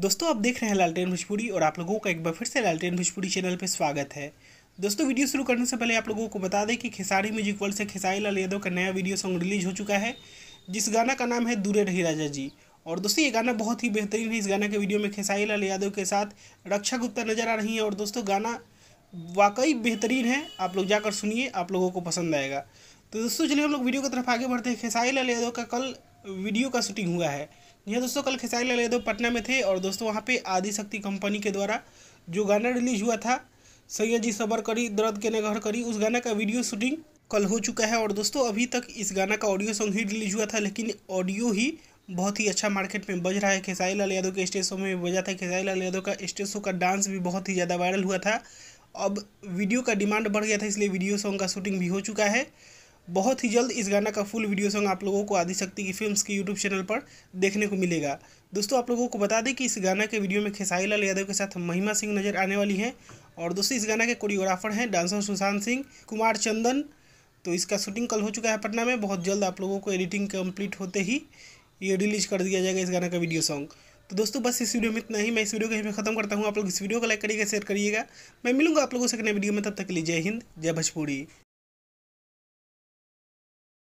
दोस्तों आप देख रहे हैं लालटेन भोजपुरी और आप लोगों का एक बार फिर से लालटेन भोजपुरी चैनल पर स्वागत है दोस्तों वीडियो शुरू करने से पहले आप लोगों को बता दें कि खेसारी म्यूजिक वर्ल्ड से खेसारी लाल यादव का नया वीडियो सॉन्ग रिलीज हो चुका है जिस गाना का नाम है दूरे रही राजा जी और दोस्तों ये गाना बहुत ही बेहतरीन है इस गाना के वीडियो में खेसारी लाल यादव के साथ रक्षा गुप्ता नजर आ रही हैं और दोस्तों गाना वाकई बेहतरीन है आप लोग जाकर सुनिए आप लोगों को पसंद आएगा तो दोस्तों चलिए हम लोग वीडियो की तरफ आगे बढ़ते हैं खेसारी लाल यादव का कल वीडियो का शूटिंग हुआ है यहाँ दोस्तों कल खेसारी लाल यादव पटना में थे और दोस्तों वहाँ पे आदिशक्ति कंपनी के द्वारा जो गाना रिलीज हुआ था सैयद जी सबर करी दर्द के नगहर करी उस गाना का वीडियो शूटिंग कल हो चुका है और दोस्तों अभी तक इस गाना का ऑडियो सॉन्ग ही रिलीज हुआ था लेकिन ऑडियो ही बहुत ही अच्छा मार्केट में बज रहा है खेसारी लाल यादव के स्टेज शो में बजा था खेसारी लाल यादव का स्टेज शो का डांस भी बहुत ही ज़्यादा वायरल हुआ था अब वीडियो का डिमांड बढ़ गया था इसलिए वीडियो सॉन्ग का शूटिंग भी हो चुका है बहुत ही जल्द इस गाना का फुल वीडियो सॉन्ग आप लोगों को आदिशक्ति की फिल्म्स के यूट्यूब चैनल पर देखने को मिलेगा दोस्तों आप लोगों को बता दें कि इस गाना के वीडियो में खेसाई लाल यादव के साथ महिमा सिंह नजर आने वाली हैं और दोस्तों इस गाना के कोरियोग्राफर हैं डांसर सुशांत सिंह कुमार चंदन तो इसका शूटिंग कल हो चुका है पटना में बहुत जल्द आप लोगों को एडिटिंग कम्प्लीट होते ही ये रिलीज कर दिया जाएगा इस गाना का वीडियो सॉन्ग तो दोस्तों बस इस वीडियो में इतना ही मैं इस वीडियो को यहीं खत्म करता हूँ आप लोग इस वीडियो को लाइक करिएगा शेयर करिएगा मैं मिलूंगा आप लोगों से अगले वीडियो में तब तक के लिए जय हिंद जय भोजपुरी